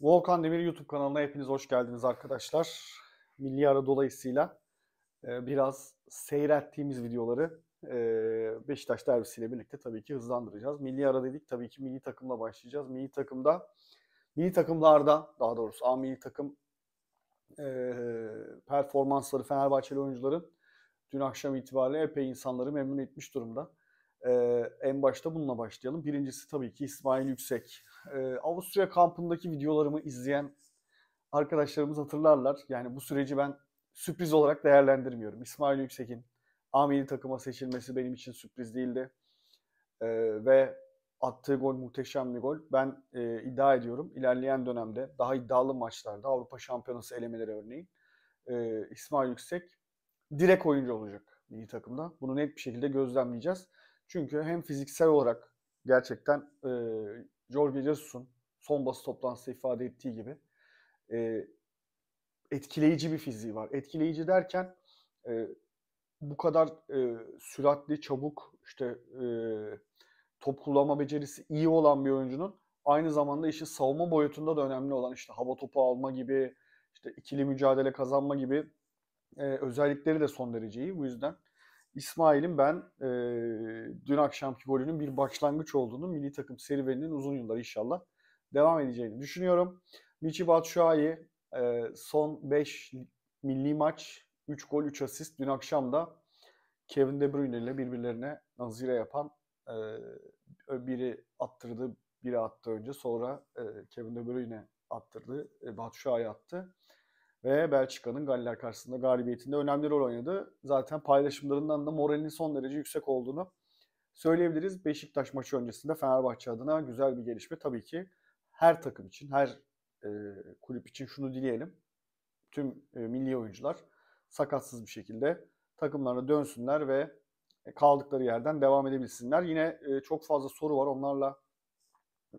Volkan Demir YouTube kanalına hepiniz hoş geldiniz arkadaşlar. Milli ara dolayısıyla e, biraz seyrettiğimiz videoları e, Beşiktaş derbisiyle birlikte tabii ki hızlandıracağız. Milli ara dedik tabii ki milli takımla başlayacağız. Milli takımda, milli takımlarda daha doğrusu A milli takım e, performansları Fenerbahçeli oyuncuların dün akşam itibariyle epey insanları memnun etmiş durumda. Ee, en başta bununla başlayalım. Birincisi tabii ki İsmail Yüksek. Ee, Avusturya kampındaki videolarımı izleyen arkadaşlarımız hatırlarlar. Yani bu süreci ben sürpriz olarak değerlendirmiyorum. İsmail Yüksek'in amili takıma seçilmesi benim için sürpriz değildi. Ee, ve attığı gol muhteşem bir gol. Ben e, iddia ediyorum ilerleyen dönemde daha iddialı maçlarda Avrupa Şampiyonası elemeleri örneğin e, İsmail Yüksek direkt oyuncu olacak milli takımda. Bunu net bir şekilde gözlemleyeceğiz. Çünkü hem fiziksel olarak gerçekten e, Jorge Jesus'un son bası toplantısı ifade ettiği gibi e, etkileyici bir fiziği var. Etkileyici derken e, bu kadar e, süratli, çabuk, işte e, top kullanma becerisi iyi olan bir oyuncunun aynı zamanda işi savunma boyutunda da önemli olan işte hava topu alma gibi, işte ikili mücadele kazanma gibi e, özellikleri de son derece iyi. Bu yüzden İsmail'in ben e, dün akşamki golünün bir başlangıç olduğunu milli takım serüveninin uzun yıllar inşallah devam edeceğini düşünüyorum. Michi Batshuayi e, son 5 milli maç 3 gol 3 asist dün akşam da Kevin De Bruyne ile birbirlerine nazire yapan e, biri attırdı biri attı önce sonra e, Kevin De Bruyne attırdı e, Batshuayi attı ve Belçika'nın Galler karşısında galibiyetinde önemli rol oynadı. Zaten paylaşımlarından da moralinin son derece yüksek olduğunu söyleyebiliriz. Beşiktaş maçı öncesinde Fenerbahçe adına güzel bir gelişme tabii ki her takım için, her e, kulüp için şunu dileyelim. Tüm e, milli oyuncular sakatsız bir şekilde takımlarına dönsünler ve e, kaldıkları yerden devam edebilsinler. Yine e, çok fazla soru var. Onlarla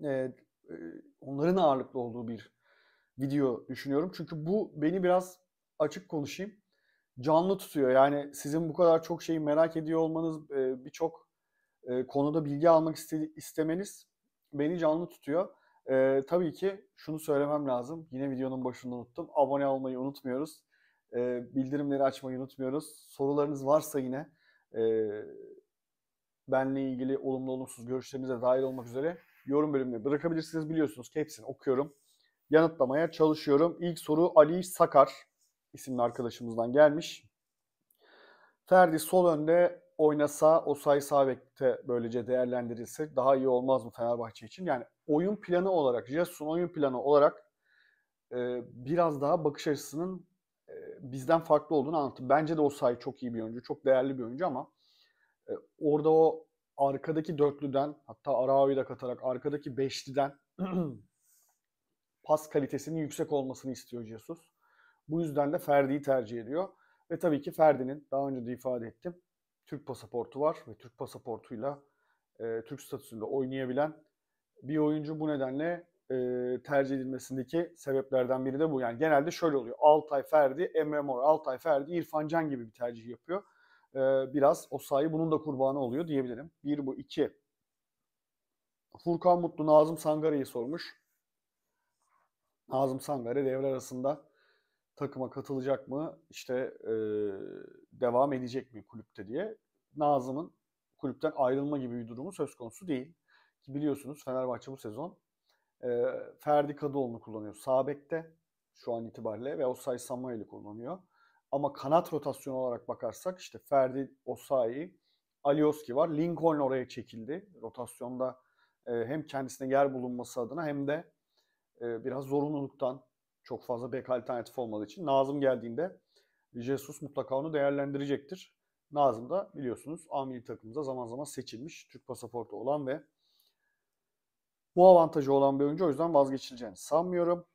e, e, onların ağırlıklı olduğu bir video düşünüyorum. Çünkü bu beni biraz açık konuşayım canlı tutuyor. Yani sizin bu kadar çok şeyi merak ediyor olmanız, e, birçok e, konuda bilgi almak istemeniz beni canlı tutuyor. E, tabii ki şunu söylemem lazım. Yine videonun başında unuttum. Abone olmayı unutmuyoruz. bildirimleri açmayı unutmuyoruz. Sorularınız varsa yine benle ilgili olumlu olumsuz görüşlerinize dahil olmak üzere yorum bölümüne bırakabilirsiniz. Biliyorsunuz hepsini okuyorum yanıtlamaya çalışıyorum. İlk soru Ali Sakar isimli arkadaşımızdan gelmiş. Ferdi sol önde oynasa, Osay sağ bekte böylece değerlendirilse daha iyi olmaz mı Fenerbahçe için? Yani oyun planı olarak, Jesus'un oyun planı olarak e, biraz daha bakış açısının e, bizden farklı olduğunu anlattı. Bence de Osay çok iyi bir oyuncu, çok değerli bir oyuncu ama e, orada o arkadaki dörtlüden hatta Arao'yu da katarak arkadaki beşliden pas kalitesinin yüksek olmasını istiyor Jesus. Bu yüzden de Ferdi'yi tercih ediyor. Ve tabii ki Ferdi'nin daha önce de ifade ettim. Türk pasaportu var ve Türk pasaportuyla e, Türk statüsünde oynayabilen bir oyuncu bu nedenle e, tercih edilmesindeki sebeplerden biri de bu. Yani genelde şöyle oluyor. Altay Ferdi, Emre Mor, Altay Ferdi, İrfan Can gibi bir tercih yapıyor. E, biraz o sayı bunun da kurbanı oluyor diyebilirim. Bir bu. iki. Furkan Mutlu Nazım Sangara'yı sormuş. Nazım Sangare devre arasında takıma katılacak mı? İşte e, devam edecek mi kulüpte diye. Nazım'ın kulüpten ayrılma gibi bir durumu söz konusu değil. Ki biliyorsunuz Fenerbahçe bu sezon e, Ferdi Kadıoğlu'nu kullanıyor. Sabek'te şu an itibariyle ve Osay Samuel'i kullanıyor. Ama kanat rotasyonu olarak bakarsak işte Ferdi Osayi, Alioski var. Lincoln oraya çekildi. Rotasyonda e, hem kendisine yer bulunması adına hem de ee, biraz zorunluluktan çok fazla bek alternatif olmadığı için Nazım geldiğinde Jesus mutlaka onu değerlendirecektir. Nazım da biliyorsunuz A milli takımımıza zaman zaman seçilmiş Türk pasaportu olan ve bu avantajı olan bir oyuncu o yüzden vazgeçileceğini sanmıyorum.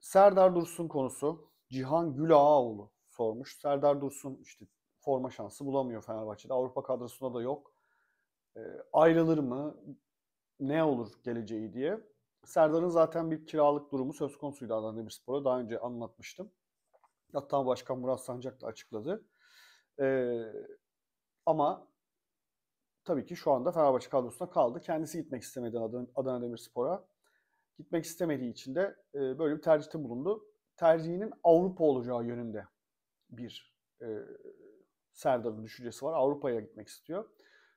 Serdar Dursun konusu Cihan Gülağaoğlu sormuş. Serdar Dursun işte forma şansı bulamıyor Fenerbahçe'de. Avrupa kadrosunda da yok. E, ayrılır mı? Ne olur geleceği diye. Serdar'ın zaten bir kiralık durumu söz konusuydu Adana Demirspor'a. Daha önce anlatmıştım. Hatta Başkan Murat Sancak da açıkladı. Ee, ama tabii ki şu anda Fenerbahçe kadrosunda kaldı. Kendisi gitmek istemedi Adana, Demirspor'a. Gitmek istemediği için de e, böyle bir tercihte bulundu. Tercihinin Avrupa olacağı yönünde bir e, Serdar'ın düşüncesi var. Avrupa'ya gitmek istiyor.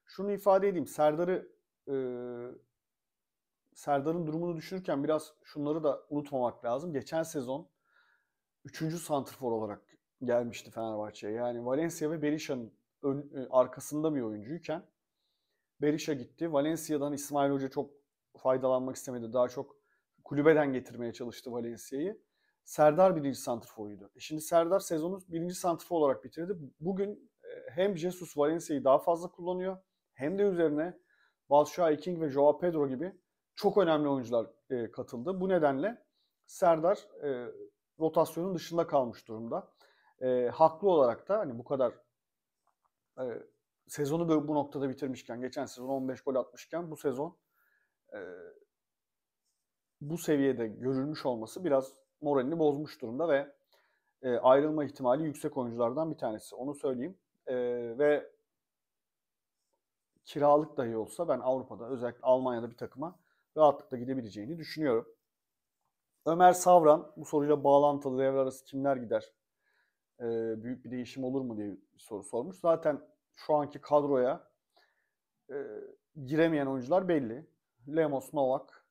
Şunu ifade edeyim. Serdar'ı e, Serdar'ın durumunu düşünürken biraz şunları da unutmamak lazım. Geçen sezon 3. santrfor olarak gelmişti Fenerbahçe'ye. Yani Valencia ve Berisha'nın e, arkasında bir oyuncuyken Berisha gitti. Valencia'dan İsmail Hoca çok faydalanmak istemedi. Daha çok kulübeden getirmeye çalıştı Valencia'yı. Serdar birinci santrforuydu. E şimdi Serdar sezonu birinci santrfor olarak bitirdi. Bugün e, hem Jesus Valencia'yı daha fazla kullanıyor hem de üzerine Balşua King ve Joao Pedro gibi çok önemli oyuncular e, katıldı. Bu nedenle Serdar e, rotasyonun dışında kalmış durumda. E, haklı olarak da hani bu kadar e, sezonu böyle bu noktada bitirmişken, geçen sezon 15 gol atmışken bu sezon e, bu seviyede görülmüş olması biraz moralini bozmuş durumda ve e, ayrılma ihtimali yüksek oyunculardan bir tanesi. Onu söyleyeyim. E, ve kiralık dahi olsa ben Avrupa'da özellikle Almanya'da bir takıma rahatlıkla gidebileceğini düşünüyorum. Ömer Savran bu soruyla bağlantılı devre arası kimler gider? E, büyük bir değişim olur mu diye bir soru sormuş. Zaten şu anki kadroya e, giremeyen oyuncular belli. Lemos, Novak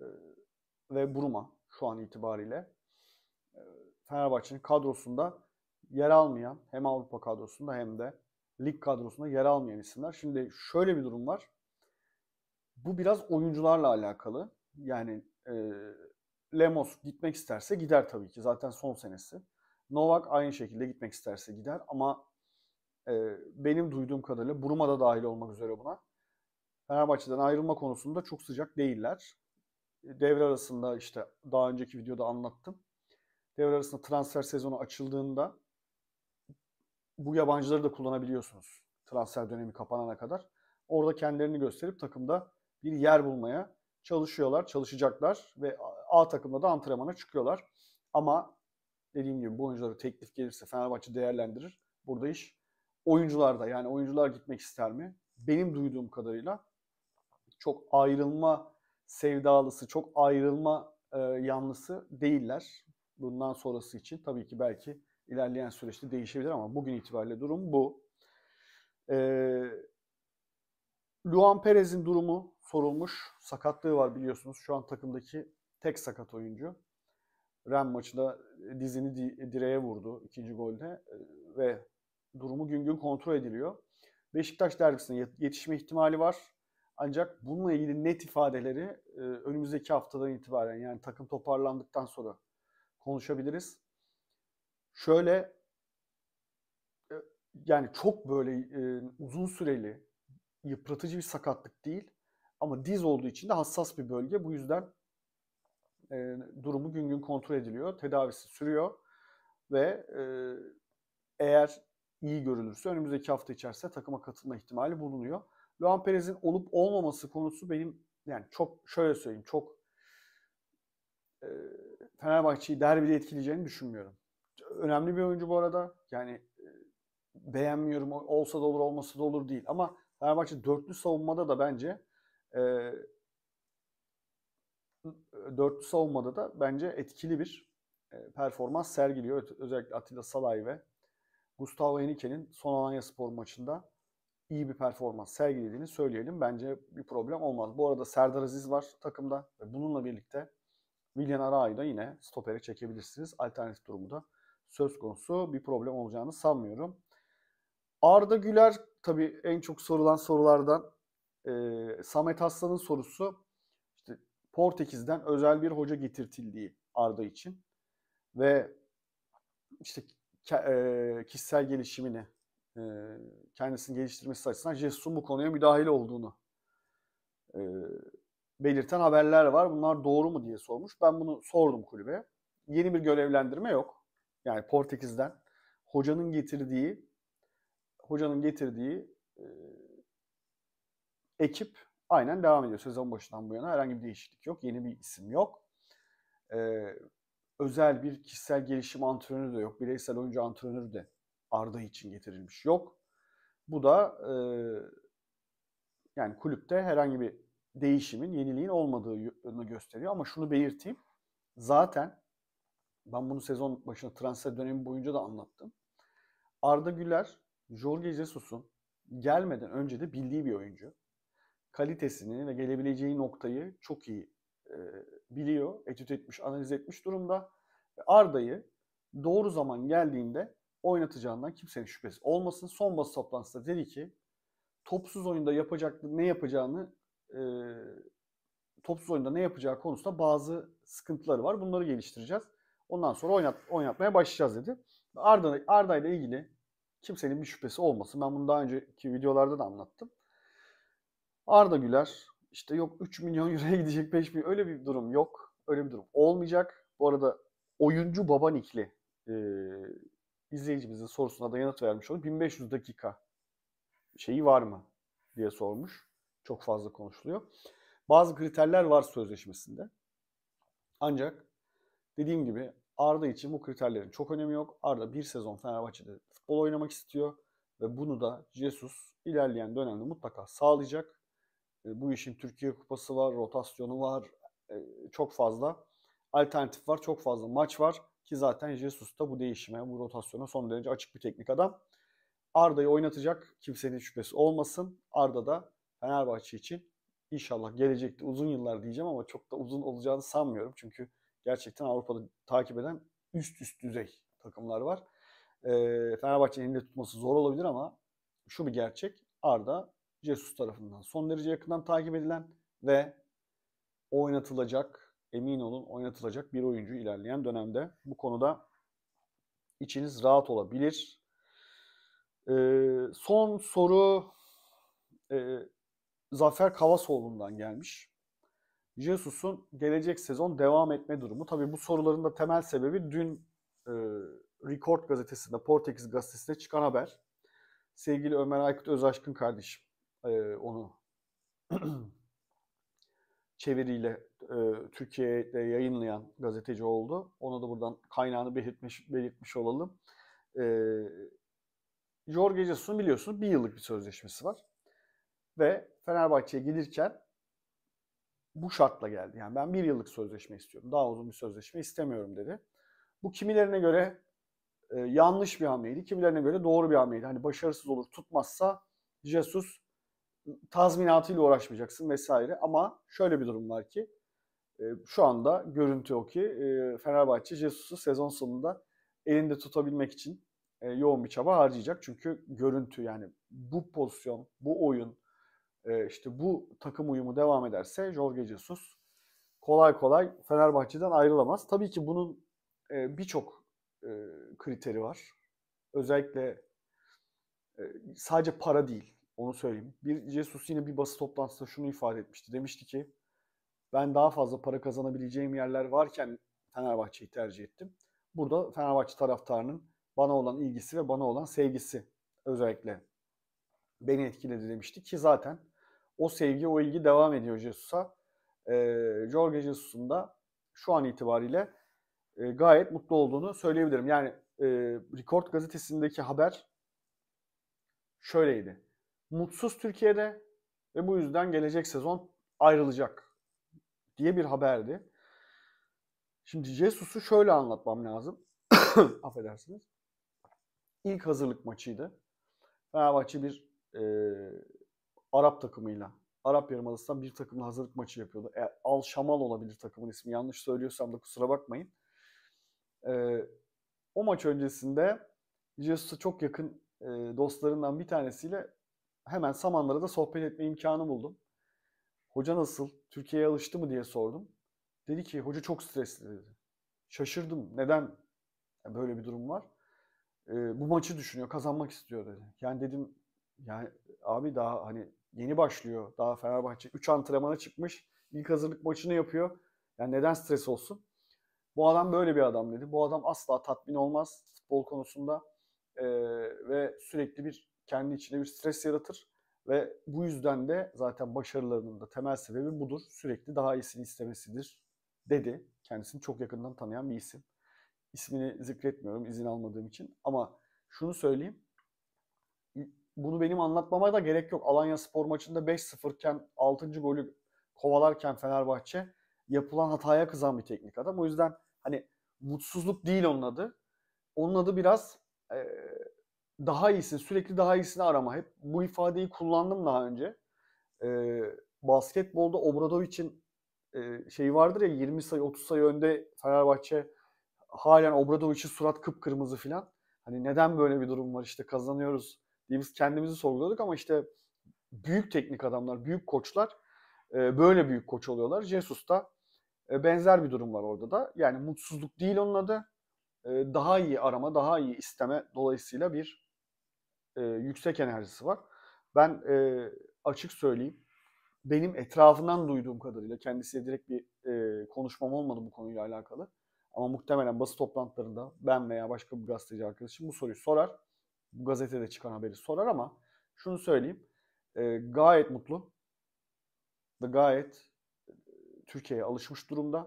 e, ve Bruma şu an itibariyle. E, Fenerbahçe'nin kadrosunda yer almayan hem Avrupa kadrosunda hem de lig kadrosunda yer almayan isimler. Şimdi şöyle bir durum var. Bu biraz oyuncularla alakalı. Yani e, Lemos gitmek isterse gider tabii ki. Zaten son senesi. Novak aynı şekilde gitmek isterse gider ama e, benim duyduğum kadarıyla Buruma da dahil olmak üzere buna Fenerbahçe'den ayrılma konusunda çok sıcak değiller. E, devre arasında işte daha önceki videoda anlattım. Devre arasında transfer sezonu açıldığında bu yabancıları da kullanabiliyorsunuz transfer dönemi kapanana kadar. Orada kendilerini gösterip takımda bir yer bulmaya çalışıyorlar, çalışacaklar ve A takımda da antrenmana çıkıyorlar. Ama dediğim gibi bu oyunculara teklif gelirse Fenerbahçe değerlendirir. Burada iş oyuncularda yani oyuncular gitmek ister mi? Benim duyduğum kadarıyla çok ayrılma sevdalısı, çok ayrılma e, yanlısı değiller. Bundan sonrası için tabii ki belki ilerleyen süreçte değişebilir ama bugün itibariyle durum bu. E, Luan Perez'in durumu sorulmuş. Sakatlığı var biliyorsunuz. Şu an takımdaki tek sakat oyuncu. Ren maçında e, dizini direğe vurdu ikinci golde e, ve durumu gün gün kontrol ediliyor. Beşiktaş derbisine yetişme ihtimali var. Ancak bununla ilgili net ifadeleri e, önümüzdeki haftadan itibaren yani takım toparlandıktan sonra konuşabiliriz. Şöyle yani çok böyle uzun süreli yıpratıcı bir sakatlık değil. Ama diz olduğu için de hassas bir bölge. Bu yüzden e, durumu gün gün kontrol ediliyor. Tedavisi sürüyor ve e, eğer iyi görülürse önümüzdeki hafta içerisinde takıma katılma ihtimali bulunuyor. Luan Perez'in olup olmaması konusu benim yani çok şöyle söyleyeyim çok e, Fenerbahçe'yi derbide etkileyeceğini düşünmüyorum. Önemli bir oyuncu bu arada. Yani e, beğenmiyorum olsa da olur olmasa da olur değil ama Fenerbahçe dörtlü savunmada da bence e, dörtlü savunmada da bence etkili bir e, performans sergiliyor. Özellikle Atilla Salay ve Gustavo Henrique'nin son Alanya Spor maçında iyi bir performans sergilediğini söyleyelim. Bence bir problem olmaz. Bu arada Serdar Aziz var takımda ve bununla birlikte William Arao'yu da yine stopere çekebilirsiniz. Alternatif durumu da söz konusu bir problem olacağını sanmıyorum. Arda Güler tabii en çok sorulan sorulardan e, Samet Aslan'ın sorusu işte Portekiz'den özel bir hoca getirtildiği Arda için ve işte e, kişisel gelişimini e, kendisini geliştirmesi açısından Jesus'un bu konuya müdahil olduğunu e, belirten haberler var. Bunlar doğru mu diye sormuş. Ben bunu sordum kulübe. Yeni bir görevlendirme yok. Yani Portekiz'den hocanın getirdiği hocanın getirdiği e, ekip aynen devam ediyor. Sezon başından bu yana herhangi bir değişiklik yok. Yeni bir isim yok. Ee, özel bir kişisel gelişim antrenörü de yok. Bireysel oyuncu antrenörü de Arda için getirilmiş yok. Bu da e, yani kulüpte herhangi bir değişimin, yeniliğin olmadığını gösteriyor. Ama şunu belirteyim. Zaten ben bunu sezon başına transfer dönemi boyunca da anlattım. Arda Güler, Jorge Jesus'un gelmeden önce de bildiği bir oyuncu kalitesini ve gelebileceği noktayı çok iyi e, biliyor, etüt etmiş, analiz etmiş durumda. Arda'yı doğru zaman geldiğinde oynatacağından kimsenin şüphesi olmasın. Son bası toplantısında dedi ki topsuz oyunda yapacak ne yapacağını e, topsuz oyunda ne yapacağı konusunda bazı sıkıntıları var. Bunları geliştireceğiz. Ondan sonra oynat, oynatmaya başlayacağız dedi. Arda Arda ile ilgili kimsenin bir şüphesi olmasın. Ben bunu daha önceki videolarda da anlattım. Arda Güler işte yok 3 milyon euroya gidecek 5 milyon öyle bir durum yok. Öyle bir durum olmayacak. Bu arada oyuncu Babanikli e, izleyicimizin sorusuna da yanıt vermiş olduk. 1500 dakika şeyi var mı diye sormuş. Çok fazla konuşuluyor. Bazı kriterler var sözleşmesinde. Ancak dediğim gibi Arda için bu kriterlerin çok önemi yok. Arda bir sezon Fenerbahçe'de futbol oynamak istiyor ve bunu da Jesus ilerleyen dönemde mutlaka sağlayacak. E, bu işin Türkiye Kupası var, rotasyonu var, e, çok fazla alternatif var, çok fazla maç var ki zaten Jesus da bu değişime, bu rotasyona son derece açık bir teknik adam. Arda'yı oynatacak kimsenin şüphesi olmasın. Arda da Fenerbahçe için inşallah gelecekte uzun yıllar diyeceğim ama çok da uzun olacağını sanmıyorum. Çünkü gerçekten Avrupa'da takip eden üst üst düzey takımlar var. E, Fenerbahçe'nin elinde tutması zor olabilir ama şu bir gerçek. Arda Jesus tarafından son derece yakından takip edilen ve oynatılacak, emin olun oynatılacak bir oyuncu ilerleyen dönemde. Bu konuda içiniz rahat olabilir. Ee, son soru e, Zafer Kavasoğlu'ndan gelmiş. Jesus'un gelecek sezon devam etme durumu. Tabi bu soruların da temel sebebi dün e, Record gazetesinde, Portekiz gazetesinde çıkan haber. Sevgili Ömer Aykut Özaşkın kardeşim e, onu çeviriyle e, Türkiye'de yayınlayan gazeteci oldu. Ona da buradan kaynağını belirtmiş, belirtmiş olalım. E, Jorge Jesus'un biliyorsunuz bir yıllık bir sözleşmesi var. Ve Fenerbahçe'ye gelirken bu şartla geldi. Yani ben bir yıllık sözleşme istiyorum. Daha uzun bir sözleşme istemiyorum dedi. Bu kimilerine göre e, yanlış bir hamleydi. Kimilerine göre doğru bir hamleydi. Hani başarısız olur tutmazsa Jesus tazminatıyla uğraşmayacaksın vesaire. Ama şöyle bir durum var ki e, şu anda görüntü o ki e, Fenerbahçe Jesus'u sezon sonunda elinde tutabilmek için e, yoğun bir çaba harcayacak. Çünkü görüntü yani bu pozisyon, bu oyun, işte bu takım uyumu devam ederse Jorge Jesus kolay kolay Fenerbahçe'den ayrılamaz. Tabii ki bunun birçok kriteri var. Özellikle sadece para değil. Onu söyleyeyim. Bir Jesus yine bir basın toplantısında şunu ifade etmişti. Demişti ki ben daha fazla para kazanabileceğim yerler varken Fenerbahçe'yi tercih ettim. Burada Fenerbahçe taraftarının bana olan ilgisi ve bana olan sevgisi özellikle beni etkiledi demişti ki zaten o sevgi, o ilgi devam ediyor Jesus'a. E, Jorge Jesus'un da şu an itibariyle e, gayet mutlu olduğunu söyleyebilirim. Yani e, Record gazetesindeki haber şöyleydi mutsuz Türkiye'de ve bu yüzden gelecek sezon ayrılacak diye bir haberdi. Şimdi Jesus'u şöyle anlatmam lazım. Affedersiniz. İlk hazırlık maçıydı. Fenerbahçe bir e, Arap takımıyla, Arap Yarımadası'ndan bir takımla hazırlık maçı yapıyordu. E, Al Şamal olabilir takımın ismi. Yanlış söylüyorsam da kusura bakmayın. E, o maç öncesinde Jesus'a çok yakın e, dostlarından bir tanesiyle hemen samanlara da sohbet etme imkanı buldum. Hoca nasıl? Türkiye'ye alıştı mı diye sordum. Dedi ki hoca çok stresli dedi. Şaşırdım. Neden böyle bir durum var? E, bu maçı düşünüyor, kazanmak istiyor dedi. Yani dedim yani abi daha hani yeni başlıyor. Daha Fenerbahçe 3 antrenmana çıkmış. İlk hazırlık maçını yapıyor. Yani neden stres olsun? Bu adam böyle bir adam dedi. Bu adam asla tatmin olmaz futbol konusunda. Ee, ve sürekli bir kendi içine bir stres yaratır ve bu yüzden de zaten başarılarının da temel sebebi budur. Sürekli daha iyisini istemesidir dedi. Kendisini çok yakından tanıyan bir isim. İsmini zikretmiyorum izin almadığım için ama şunu söyleyeyim. Bunu benim anlatmama da gerek yok. Alanya Spor maçında 5-0 iken 6. golü kovalarken Fenerbahçe yapılan hataya kızan bir teknik adam. O yüzden hani mutsuzluk değil onun adı. Onun adı biraz e, daha iyisi, sürekli daha iyisini arama. Hep bu ifadeyi kullandım daha önce. E, basketbolda Obradovic'in e, şeyi vardır ya 20 sayı 30 sayı önde Fenerbahçe halen Obradovic'in surat kıpkırmızı filan. Hani neden böyle bir durum var işte kazanıyoruz diye biz kendimizi sorguladık ama işte büyük teknik adamlar, büyük koçlar e, böyle büyük koç oluyorlar. Jesus da e, benzer bir durum var orada da. Yani mutsuzluk değil onun adı. E, daha iyi arama, daha iyi isteme dolayısıyla bir e, yüksek enerjisi var. Ben e, açık söyleyeyim, benim etrafından duyduğum kadarıyla, kendisiyle direkt bir e, konuşmam olmadı bu konuyla alakalı. Ama muhtemelen basın toplantılarında ben veya başka bir gazeteci arkadaşım bu soruyu sorar. Bu gazetede çıkan haberi sorar ama şunu söyleyeyim. E, gayet mutlu ve gayet e, Türkiye'ye alışmış durumda.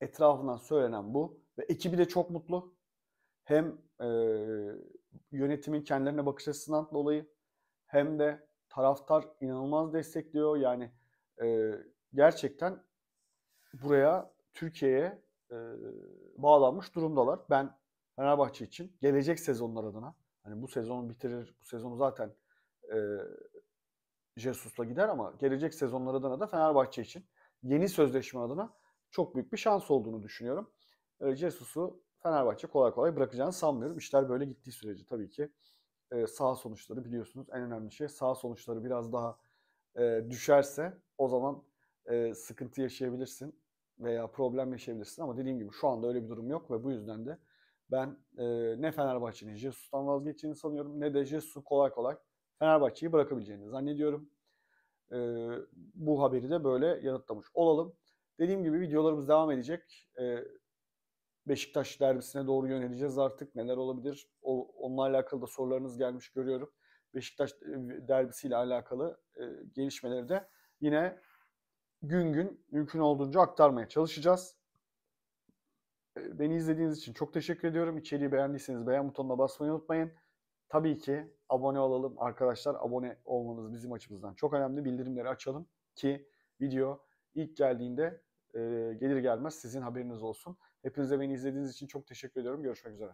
Etrafından söylenen bu ve ekibi de çok mutlu. Hem e, yönetimin kendilerine bakış açısından dolayı hem de taraftar inanılmaz destekliyor. Yani e, gerçekten buraya Türkiye'ye e, bağlanmış durumdalar. Ben Fenerbahçe için gelecek sezonlar adına hani bu sezonu bitirir, bu sezonu zaten e, Jesus'la gider ama gelecek sezonlar adına da Fenerbahçe için yeni sözleşme adına çok büyük bir şans olduğunu düşünüyorum. E, Jesus'u Fenerbahçe kolay kolay bırakacağını sanmıyorum. İşler böyle gittiği sürece tabii ki e, sağ sonuçları biliyorsunuz en önemli şey sağ sonuçları biraz daha e, düşerse o zaman e, sıkıntı yaşayabilirsin veya problem yaşayabilirsin ama dediğim gibi şu anda öyle bir durum yok ve bu yüzden de ben e, ne Fenerbahçe'nin Jesus'tan vazgeçeceğini sanıyorum ne de Jesus'un kolay kolay Fenerbahçe'yi bırakabileceğini zannediyorum. E, bu haberi de böyle yanıtlamış olalım. Dediğim gibi videolarımız devam edecek. E, Beşiktaş derbisine doğru yöneleceğiz artık. Neler olabilir? O, onunla alakalı da sorularınız gelmiş görüyorum. Beşiktaş e, derbisiyle alakalı e, gelişmeleri de yine gün gün mümkün olduğunca aktarmaya çalışacağız. E, beni izlediğiniz için çok teşekkür ediyorum. İçeriği beğendiyseniz beğen butonuna basmayı unutmayın. Tabii ki abone olalım arkadaşlar. Abone olmanız bizim açımızdan çok önemli. Bildirimleri açalım ki video ilk geldiğinde e, gelir gelmez sizin haberiniz olsun. Hepinize beni izlediğiniz için çok teşekkür ediyorum. Görüşmek üzere.